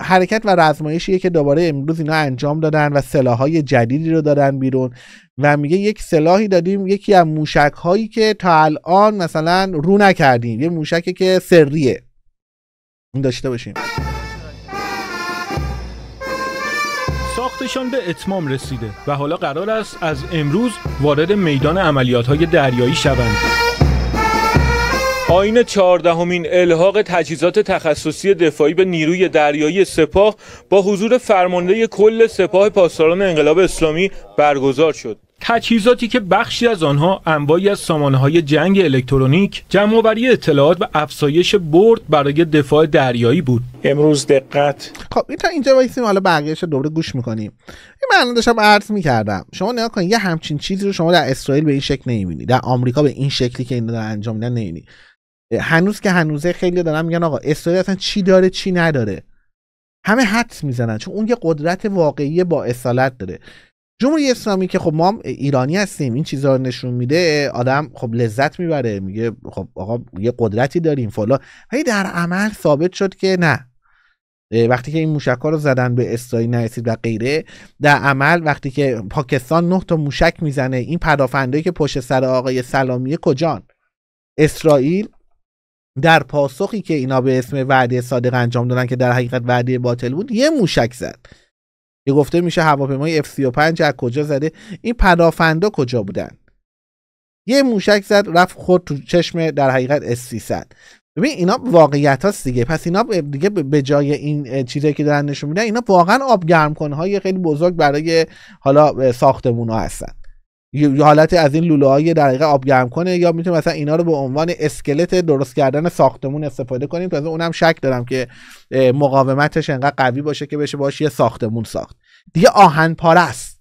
حرکت و رزمایشیه که دوباره امروز اینا انجام دادن و سلاحهای جدیدی رو دادن بیرون و میگه یک سلاحی دادیم یکی از موشک هایی که تا الان مثلا رو نکردیم یه موشکی که سریه این داشته باشیم ساختشان به اتمام رسیده و حالا قرار است از امروز وارد میدان عملیات های دریایی شوند آین چهاردهمین الحاق تجهیزات تخصصی دفاعی به نیروی دریایی سپاه با حضور فرمانده کل سپاه پاسداران انقلاب اسلامی برگزار شد. تجهیزاتی که بخشی از آنها انواعی از های جنگ الکترونیک، جمعآوری اطلاعات و افزایش برد برای دفاع دریایی بود. امروز دقت خب این تا اینجا وایسیم حالا رو دوباره گوش میکنیم این من داشتم عرض می‌کردم. شما نگاه کنید یه همچین چیزی رو شما در اسرائیل به این شکل نمی‌بینید. در آمریکا به این شکلی که اینا انجام میدن هنوز که هنوزه خیلی دارن میگن آقا اسرائیل اصلا چی داره چی نداره همه حدس میزنن چون اون یه قدرت واقعی با اصالت داره جمهوری اسلامی که خب ما ایرانی هستیم این چیزها رو نشون میده آدم خب لذت میبره میگه خب آقا یه قدرتی داریم فلا ولی در عمل ثابت شد که نه وقتی که این موشک ها رو زدن به اسرائیل نرسید و غیره در عمل وقتی که پاکستان نه تا موشک میزنه این پدافندایی که پشت سر آقای سلامی کجان اسرائیل در پاسخی که اینا به اسم وعده صادق انجام دادن که در حقیقت وعده باطل بود یه موشک زد یه گفته میشه هواپیمای F35 از کجا زده این پدافندا کجا بودن یه موشک زد رفت خود تو چشم در حقیقت S300 ببین اینا واقعیت هاست دیگه پس اینا دیگه به جای این چیزایی که دارن نشون میدن اینا واقعا آبگرم های خیلی بزرگ برای حالا ساختمون ها هستن یه حالت از این لوله های در آب گرم کنه یا میتونیم مثلا اینا رو به عنوان اسکلت درست کردن ساختمون استفاده کنیم تازه اونم شک دارم که مقاومتش انقدر قوی باشه که بشه باش یه ساختمون ساخت دیگه آهن پاره است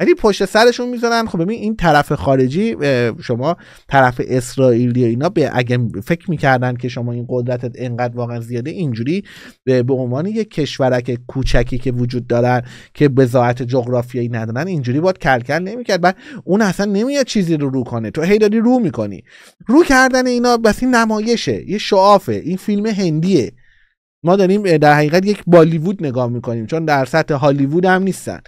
ولی پشت سرشون میزنن خب ببین این طرف خارجی شما طرف اسرائیلی اینا به اگه فکر میکردن که شما این قدرتت انقدر واقعا زیاده اینجوری به عنوان یک کشورک کوچکی که وجود دارن که بزاعت جغرافیایی ندارن اینجوری باید کلکل نمیکرد بعد اون اصلا نمیاد چیزی رو رو کنه تو هی داری رو میکنی رو کردن اینا بس این نمایشه یه شعافه این فیلم هندیه ما داریم در حقیقت یک بالیوود نگاه میکنیم چون در سطح هالیوود هم نیستن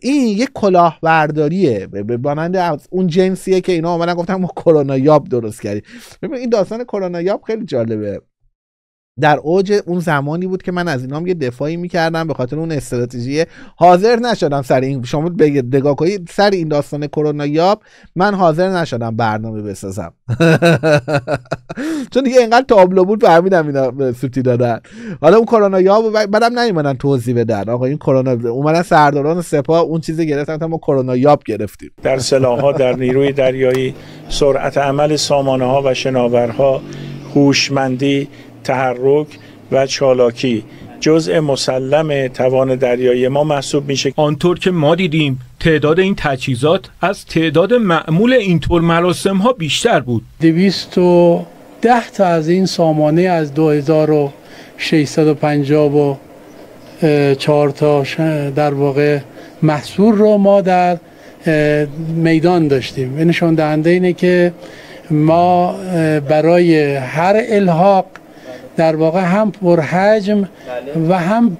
این یک کلاهبرداریه به مانند اون جنسیه که اینا اومدن گفتن ما کرونا یاب درست کردیم این داستان کرونا یاب خیلی جالبه در اوج اون زمانی بود که من از اینام یه دفاعی میکردم به خاطر اون استراتژی حاضر نشدم سر این شما بگید نگاه کنید سر این داستان کرونا یاب من حاضر نشدم برنامه بسازم چون دیگه اینقدر تابلو بود فهمیدم اینا سوتی دادن حالا اون کرونا یاب بعدم نمیمدن توضیح بدن آقا این کرونا اومدن سرداران سپاه اون چیزی گرفتن تا ما کرونا یاب گرفتیم در ها در نیروی دریایی سرعت عمل سامانه ها و شناورها هوشمندی تحرک و چالاکی جزء مسلم توان دریایی ما محسوب میشه آنطور که ما دیدیم تعداد این تجهیزات از تعداد معمول اینطور مراسم ها بیشتر بود ده تا از این سامانه از هزار و چهار تا در واقع محصول رو ما در میدان داشتیم نشان دهنده اینه که ما برای هر الحاق در واقع هم پرحجم و هم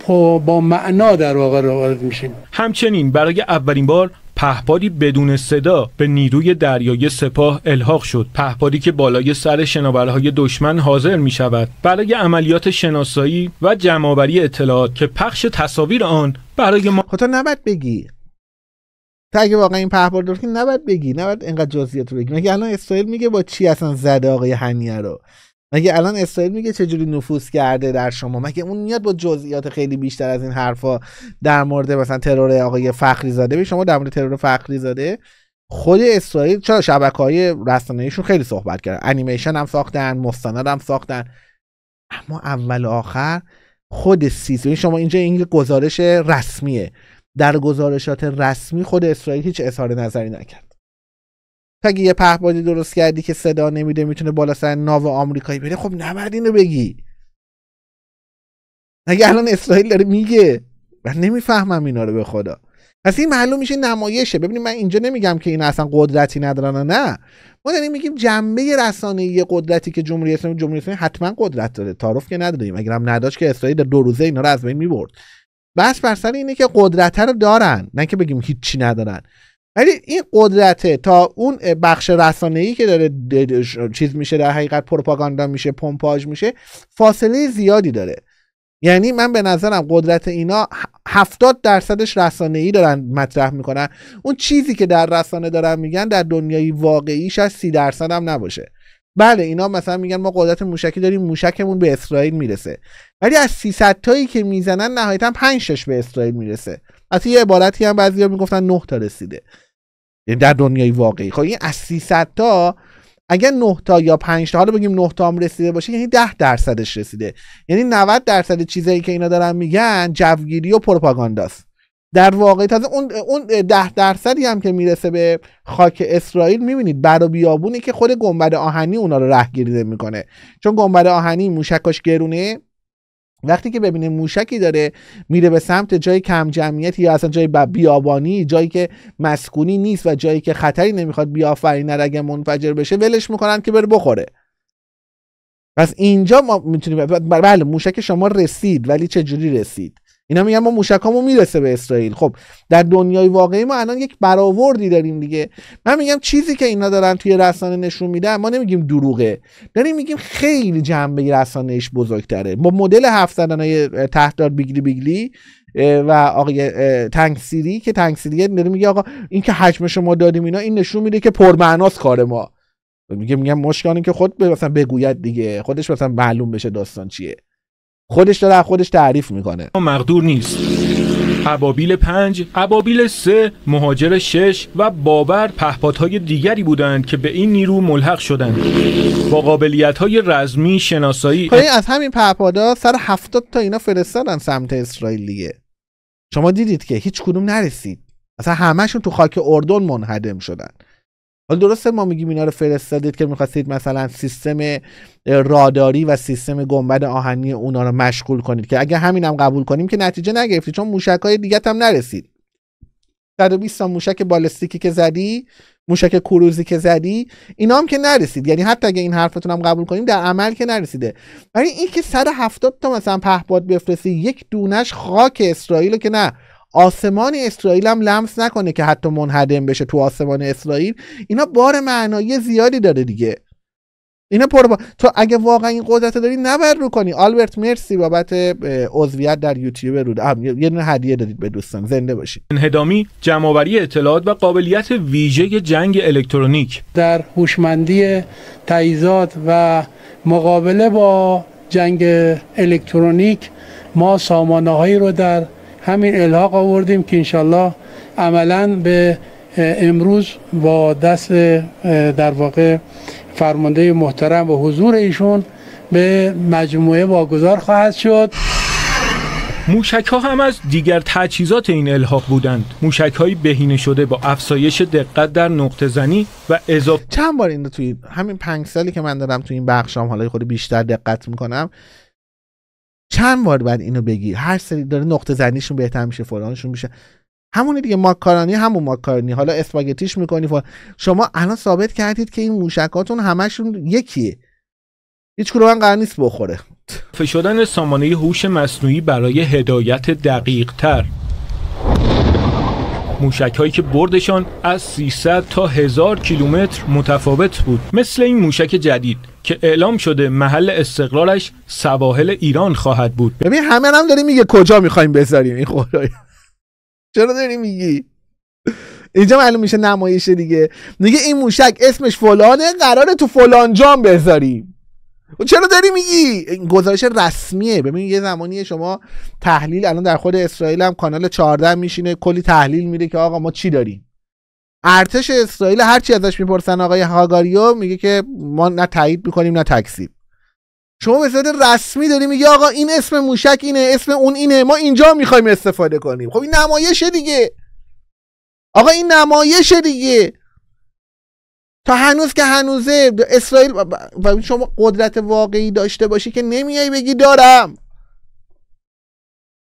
با معنا در واقع وارد میشیم همچنین برای اولین بار پهپادی بدون صدا به نیروی دریایی سپاه الحاق شد پهپادی که بالای سر شناورهای دشمن حاضر می شود برای عملیات شناسایی و جمعآوری اطلاعات که پخش تصاویر آن برای ما خدا خب نباید بگی تا اگه واقعا این پهپاد که نباید بگی نباید اینقدر جزئیات رو بگی مگه الان اسرائیل میگه با چی اصلا زده آقای هنیه رو مگه الان اسرائیل میگه چجوری نفوذ کرده در شما مگه اون میاد با جزئیات خیلی بیشتر از این حرفا در مورد مثلا ترور آقای فخری زاده به شما در مورد ترور فخری زاده خود اسرائیل چرا شبکه های رسانه‌ایشون خیلی صحبت کردن انیمیشن هم ساختن مستند هم ساختن اما اول آخر خود سیسی شما اینجا این گزارش رسمیه در گزارشات رسمی خود اسرائیل هیچ اظهار نظری نکرد اگه یه پهبادی درست کردی که صدا نمیده میتونه بالا سر ناو آمریکایی بره خب نباید اینو بگی اگه الان اسرائیل داره میگه من نمیفهمم اینا رو به خدا پس این معلوم میشه نمایشه ببینید من اینجا نمیگم که این اصلا قدرتی ندارن نه ما داریم میگیم جنبه یه قدرتی که جمهوری اسلامی جمهوری اسلامی حتما قدرت داره تعارف که نداریم اگر هم نداشت که اسرائیل در دو روزه اینا رو از بین میبرد بس بر سر اینه که قدرت رو دارن نه که بگیم هیچی ندارن ولی این قدرته تا اون بخش رسانه ای که داره چیز میشه در حقیقت پروپاگاندا میشه پمپاژ میشه فاصله زیادی داره یعنی من به نظرم قدرت اینا هفتاد درصدش رسانه ای دارن مطرح میکنن اون چیزی که در رسانه دارن میگن در دنیای واقعیش از سی درصد هم نباشه بله اینا مثلا میگن ما قدرت موشکی داریم موشکمون به اسرائیل میرسه ولی از 300 تایی که میزنن نهایتا 5 شش به اسرائیل میرسه از یه عبارتی هم بعضیا میگفتن 9 تا رسیده یعنی در دنیای واقعی خب این از 300 تا اگر 9 تا یا 5 تا حالا بگیم 9 تا هم رسیده باشه یعنی 10 درصدش رسیده یعنی 90 درصد چیزایی که اینا دارن میگن جوگیری و پروپاگانداست در واقع تازه اون اون ده درصدی هم که میرسه به خاک اسرائیل میبینید بر و بیابونی که خود گنبد آهنی اونا رو رهگیری میکنه چون گنبد آهنی موشکاش گرونه وقتی که ببینه موشکی داره میره به سمت جای کم جمعیتی یا اصلا جای بیابانی جایی که مسکونی نیست و جایی که خطری نمیخواد بیافرینه اگه منفجر بشه ولش میکنن که بره بخوره پس اینجا ما میتونیم بله موشک شما رسید ولی چه جوری رسید اینا میگن ما موشکامو میرسه به اسرائیل خب در دنیای واقعی ما الان یک برآوردی داریم دیگه من میگم چیزی که اینا دارن توی رسانه نشون میدن ما نمیگیم دروغه داریم میگیم خیلی جنبه رسانهش بزرگتره با مدل هفت زدنای دار بیگلی بگلی و آقای تنگسیری که تنگسیری داره میگه آقا این که حجم شما دادیم اینا این نشون میده که پرمعناست کار ما میگه میگم مشکل که خود مثلا بگوید دیگه خودش مثلا معلوم بشه داستان چیه خودش داره خودش تعریف میکنه مقدور نیست ابابیل پنج، ابابیل سه، مهاجر شش و بابر پهپادهای دیگری بودند که به این نیرو ملحق شدند با قابلیت های رزمی شناسایی خب، از همین پهپادها سر هفتاد تا اینا فرستادن سمت اسرائیل دیگه شما دیدید که هیچ کدوم نرسید اصلا همهشون تو خاک اردن منهدم شدن حالا درسته ما میگیم اینا رو فرستادید که میخواستید مثلا سیستم راداری و سیستم گنبد آهنی اونا رو مشغول کنید که اگه همینم هم قبول کنیم که نتیجه نگرفتی چون موشک های دیگه هم نرسید 120 تا موشک بالستیکی که زدی موشک کروزی که زدی اینا هم که نرسید یعنی حتی اگه این حرفتون هم قبول کنیم در عمل که نرسیده ولی این که 170 تا مثلا پهپاد بفرستی یک دونش خاک اسرائیل که نه آسمان اسرائیل هم لمس نکنه که حتی منهدم بشه تو آسمان اسرائیل اینا بار معنایی زیادی داره دیگه اینا پر با... تو اگه واقعا این قدرت داری نباید رو کنی آلبرت مرسی بابت عضویت در یوتیوب رود یه دونه هدیه دادید به دوستان زنده باشید انهدامی جمعآوری اطلاعات و قابلیت ویژه جنگ الکترونیک در هوشمندی تجهیزات و مقابله با جنگ الکترونیک ما سامانه هایی رو در همین الحاق آوردیم که انشالله عملا به امروز با دست در واقع فرمانده محترم و حضور ایشون به مجموعه واگذار خواهد شد موشک ها هم از دیگر تجهیزات این الحاق بودند موشک های بهینه شده با افزایش دقت در نقطه زنی و اضافه چند بار این توی همین پنج سالی که من دارم توی این بخشام حالا خود بیشتر دقت میکنم چند بار بعد اینو بگی هر سری داره نقطه زنیشون بهتر میشه فلانشون میشه همون دیگه ماکارانی همون ماکارانی حالا اسپاگتیش میکنی شما الان ثابت کردید که این موشکاتون همشون یکیه هیچ کدوم قرار نیست بخوره شدن سامانه هوش مصنوعی برای هدایت دقیق تر موشک هایی که بردشان از 300 تا 1000 کیلومتر متفاوت بود مثل این موشک جدید که اعلام شده محل استقرارش سواحل ایران خواهد بود ببین همه هم داری میگه کجا میخوایم بذاریم این خورای چرا داری میگی اینجا معلوم میشه نمایشه دیگه میگه این موشک اسمش فلانه قراره تو فلان جام بذاریم و خب چرا داری میگی گزارش رسمیه ببین یه زمانی شما تحلیل الان در خود اسرائیل هم کانال 14 میشینه کلی تحلیل میده که آقا ما چی داریم ارتش اسرائیل هرچی ازش میپرسن آقای هاگاریو میگه که ما نه تایید میکنیم نه تکذیب شما به صورت رسمی داری میگی آقا این اسم موشک اینه اسم اون اینه ما اینجا میخوایم استفاده کنیم خب این نمایشه دیگه آقا این نمایشه دیگه تا هنوز که هنوزه اسرائیل و شما قدرت واقعی داشته باشی که نمیای بگی دارم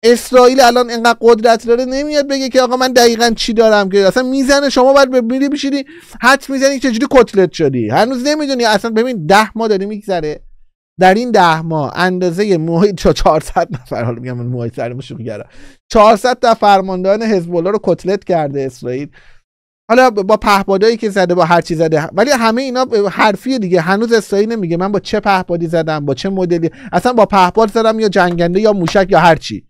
اسرائیل الان اینقدر قدرت داره نمیاد بگه که آقا من دقیقا چی دارم که اصلا میزنه شما باید ببینی بشیدی حد میزنی چجوری کتلت شدی هنوز نمیدونی اصلا ببین ده ماه داری میگذره در این ده ماه اندازه موهای 400 نفر حالا میگم موهای سرمو 400 تا فرماندهان حزب رو کتلت کرده اسرائیل حالا با پهپادایی که زده با هر چی زده ولی همه اینا حرفی دیگه هنوز استایی نمیگه من با چه پهپادی زدم با چه مدلی اصلا با پهپاد زدم یا جنگنده یا موشک یا هر چی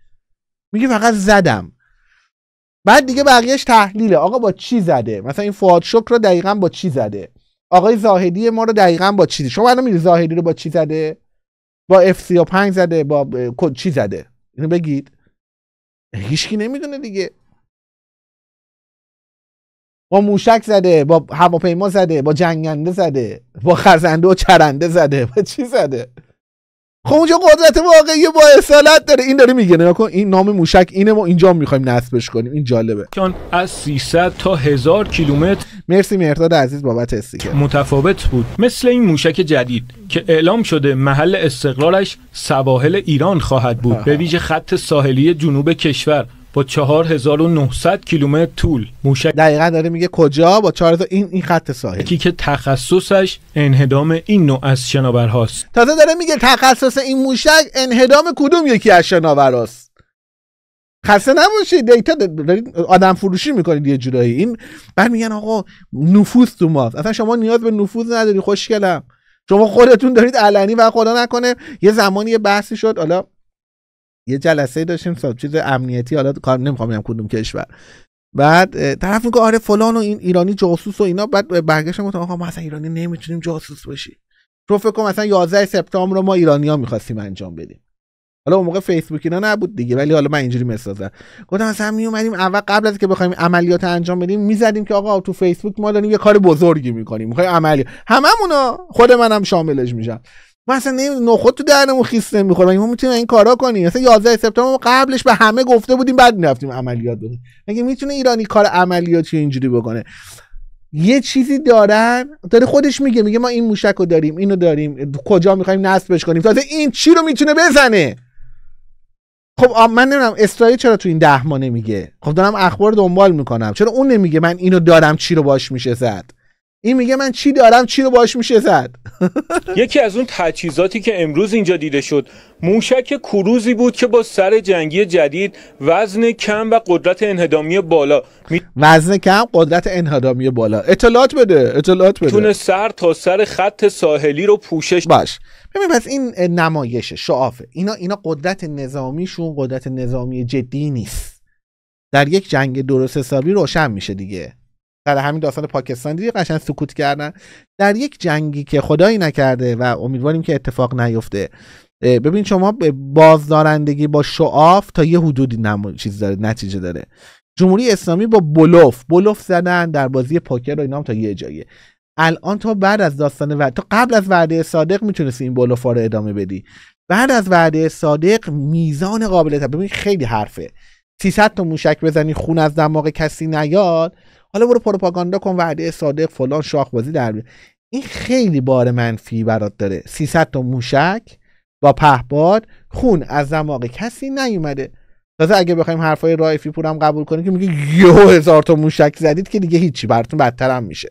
میگه فقط زدم بعد دیگه بقیهش تحلیله آقا با چی زده مثلا این فواد شکر رو دقیقا با چی زده آقای زاهدی ما رو دقیقا با چی زده شما الان میری زاهدی رو با چی زده با اف 35 زده با چی زده اینو بگید هیچکی نمیدونه دیگه با موشک زده با هواپیما زده با جنگنده زده با خزنده و چرنده زده با چی زده خب اونجا قدرت واقعی با اصالت داره این داره میگه نگاه کن این نام موشک اینه ما اینجا میخوایم نصبش کنیم این جالبه چون از 300 تا 1000 کیلومتر مرسی مرداد عزیز بابت استیکر متفاوت بود مثل این موشک جدید که اعلام شده محل استقرارش سواحل ایران خواهد بود به خط ساحلی جنوب کشور 4900 کیلومتر طول موشک دقیقا داره میگه کجا با 4000 این این خط ساحل یکی که تخصصش انهدام این نوع از شناورهاست تازه داره میگه تخصص این موشک انهدام کدوم یکی از هاست خسته نباشید دیتا دارید آدم فروشی میکنید یه جورایی این بعد میگن آقا نفوذ تو ماست اصلا شما نیاز به نفوذ نداری خوشگلم شما خودتون دارید علنی و خدا نکنه یه زمانی یه بحثی شد حالا یه جلسه داشتیم ساب چیز امنیتی حالا کار نمیخوام بگم کدوم کشور بعد طرف میگه آره فلان و این ایرانی جاسوس و اینا بعد برگشتم گفتم آقا ما اصلا ایرانی نمیتونیم جاسوس باشیم تو فکر کنم مثلا 11 سپتامبر رو ما ایرانی ها میخواستیم انجام بدیم حالا اون موقع فیسبوک اینا نبود دیگه ولی حالا من اینجوری میسازم گفتم مثلا می اومدیم اول قبل از که بخوایم عملیات انجام بدیم میزدیم که آقا تو فیسبوک ما داریم یه کار بزرگی میکنیم میخوایم عملی هممونا خود منم هم شاملش میشم ما اصلا نمی... نخود تو درمون خیس نمیخوره ما میتونیم این کارا کنیم مثلا 11 سپتامبر قبلش به همه گفته بودیم بعد میرفتیم عملیات بدیم مگه میتونه ایرانی کار عملیاتی اینجوری بکنه یه چیزی دارن داره خودش میگه میگه ما این موشک رو داریم اینو داریم کجا میخوایم نصبش کنیم تازه این چی رو میتونه بزنه خب من نمیدونم اسرائیل چرا تو این ده ما نمیگه خب دارم اخبار دنبال میکنم چرا اون نمیگه من اینو دارم چی رو باش میشه زد این میگه من چی دارم چی رو باش میشه زد یکی از اون تجهیزاتی که امروز اینجا دیده شد موشک کروزی بود که با سر جنگی جدید وزن کم و قدرت انهدامی بالا می... وزن کم قدرت انهدامی بالا اطلاعات بده اطلاعات بده تونه سر تا سر خط ساحلی رو پوشش باش ببین پس این نمایشه شعافه اینا اینا قدرت نظامیشون قدرت نظامی جدی نیست در یک جنگ درست حسابی روشن میشه دیگه در همین داستان پاکستان دیدی قشنگ سکوت کردن در یک جنگی که خدایی نکرده و امیدواریم که اتفاق نیفته ببین شما بازدارندگی با شعاف تا یه حدودی نم... چیز داره نتیجه داره جمهوری اسلامی با بلوف بلوف زدن در بازی پوکر و اینام تا یه جایه الان تو بعد از داستان و... تو قبل از وعده صادق میتونستی این بلوف رو ادامه بدی بعد از وعده صادق میزان قابل ببین خیلی حرفه 300 تا موشک بزنی خون از دماغ کسی نیاد حالا برو پروپاگاندا کن وعده صادق فلان شاخ بازی در این خیلی بار منفی برات داره 300 تا موشک با پهباد خون از دماغ کسی نیومده تازه اگه بخوایم حرفای رایفی پورم قبول کنیم که میگه یه هزار تا موشک زدید که دیگه هیچی براتون هم میشه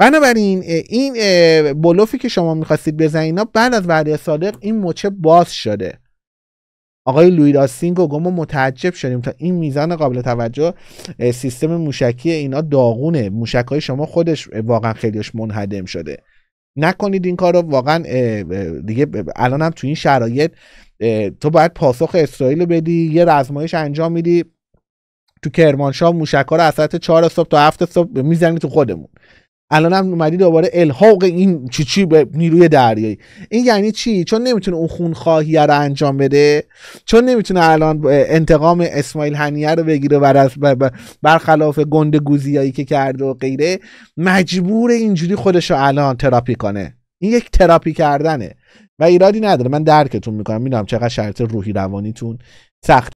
بنابراین این بلوفی که شما میخواستید بزنید بعد از وعده صادق این مچه باز شده آقای لوی و گو ما متعجب شدیم تا این میزان قابل توجه سیستم موشکی اینا داغونه موشک های شما خودش واقعا خیلیش منهدم شده نکنید این کار رو واقعا دیگه الان هم تو این شرایط تو باید پاسخ اسرائیل بدی یه رزمایش انجام میدی تو کرمانشاه موشک ها رو از ساعت 4 صبح تا هفت صبح میزنی تو خودمون الان هم اومدی دوباره الحاق این چی چی به نیروی دریایی این یعنی چی چون نمیتونه اون خونخواهی رو انجام بده چون نمیتونه الان انتقام اسماعیل هنیه رو بگیره بر برخلاف گنده گوزیایی که کرده و غیره مجبور اینجوری خودش رو الان تراپی کنه این یک تراپی کردنه و ایرادی نداره من درکتون میکنم میدونم چقدر شرط روحی روانیتون سخت